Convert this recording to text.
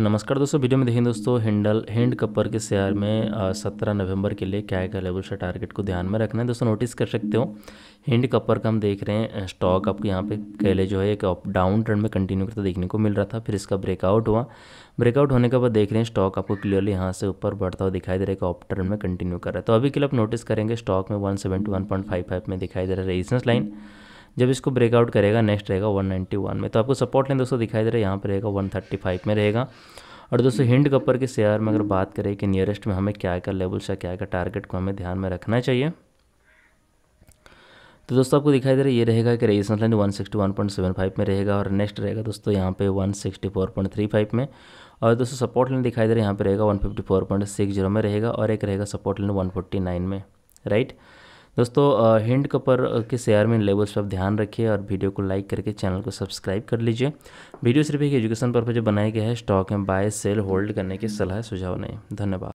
नमस्कार दोस्तों वीडियो में देखें दोस्तों हिंडल हिंड कपर के शेयर में सत्रह नवंबर के लिए क्या क्या लेवल से टारगेट को ध्यान में रखना है दोस्तों नोटिस कर सकते हो हिंड कपर का हम देख रहे हैं स्टॉक आपके यहाँ पे पहले जो है एक अप डाउन ट्रेंड में कंटिन्यू करता देखने को मिल रहा था फिर इसका ब्रेकआउट हुआ ब्रेकआउट होने के बाद देख रहे हैं स्टॉक आपको क्लियरली यहाँ से ऊपर बढ़ता हुआ दिखाई दे रहा है एक ऑप ट्रेंड में कंटिन्यू कर रहा है तो अभी के लिए आप नोटिस करेंगे स्टॉक में वन में दिखाई दे रहा है रेजिस्टेंस लाइन जब इसको ब्रेकआउट करेगा नेक्स्ट रहेगा 191 में तो आपको सपोर्ट लाइन दोस्तों दिखाई दे रहा है यहाँ पर रहेगा 135 में रहेगा और दोस्तों हम्म। हिंड कपर के शेयर में अगर बात करें कि नियरेस्ट में हमें क्या का लेवल से क्या का टारगेट को हमें ध्यान में रखना चाहिए तो दोस्तों आपको दिखाई दे रहा है ये रहेगा कि रेजिस्टेंस लाइन 161.75 में रहेगा और नेक्स्ट रहेगा दोस्तों यहाँ पे 164.35 में और दोस्तों सपोर्ट लाइन दिखाई दे रहा है यहाँ पे रहेगा 154.60 में रहेगा और एक रहेगा सपोर्ट लाइन 149 में राइट दोस्तों हिंड कपर के शेयर में लेवल्स पर ध्यान रखिए और वीडियो को लाइक करके चैनल को सब्सक्राइब कर लीजिए वीडियो सिर्फ एक एजुकेशन पर्पज बनाया गया है स्टॉक में बाय सेल होल्ड करने की सलाह सुझाव नहीं धन्यवाद